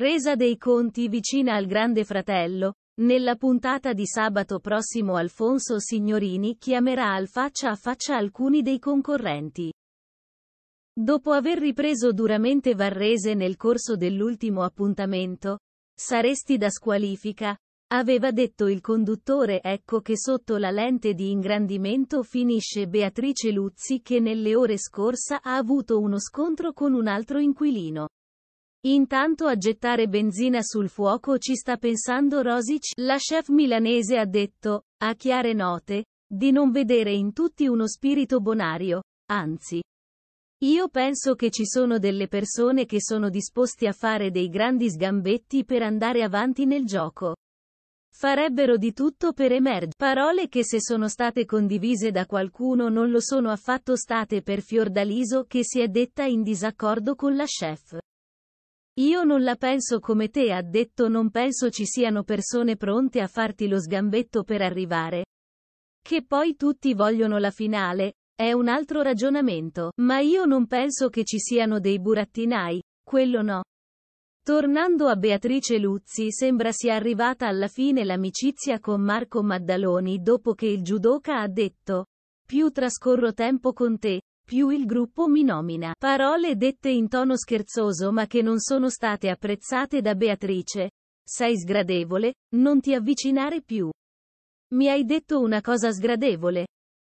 Resa dei conti vicina al Grande Fratello. Nella puntata di sabato prossimo Alfonso Signorini chiamerà al faccia a faccia alcuni dei concorrenti. Dopo aver ripreso duramente Varrese nel corso dell'ultimo appuntamento, saresti da squalifica, aveva detto il conduttore ecco che sotto la lente di ingrandimento finisce Beatrice Luzzi che nelle ore scorsa ha avuto uno scontro con un altro inquilino. Intanto a gettare benzina sul fuoco ci sta pensando Rosic, la chef milanese ha detto, a chiare note, di non vedere in tutti uno spirito bonario, anzi. Io penso che ci sono delle persone che sono disposti a fare dei grandi sgambetti per andare avanti nel gioco. Farebbero di tutto per emergere. Parole che se sono state condivise da qualcuno non lo sono affatto state per Fiordaliso che si è detta in disaccordo con la chef. Io non la penso come te ha detto non penso ci siano persone pronte a farti lo sgambetto per arrivare. Che poi tutti vogliono la finale, è un altro ragionamento, ma io non penso che ci siano dei burattinai, quello no. Tornando a Beatrice Luzzi sembra sia arrivata alla fine l'amicizia con Marco Maddaloni dopo che il judoka ha detto più trascorro tempo con te, più il gruppo mi nomina. Parole dette in tono scherzoso ma che non sono state apprezzate da Beatrice. Sei sgradevole, non ti avvicinare più. Mi hai detto una cosa sgradevole.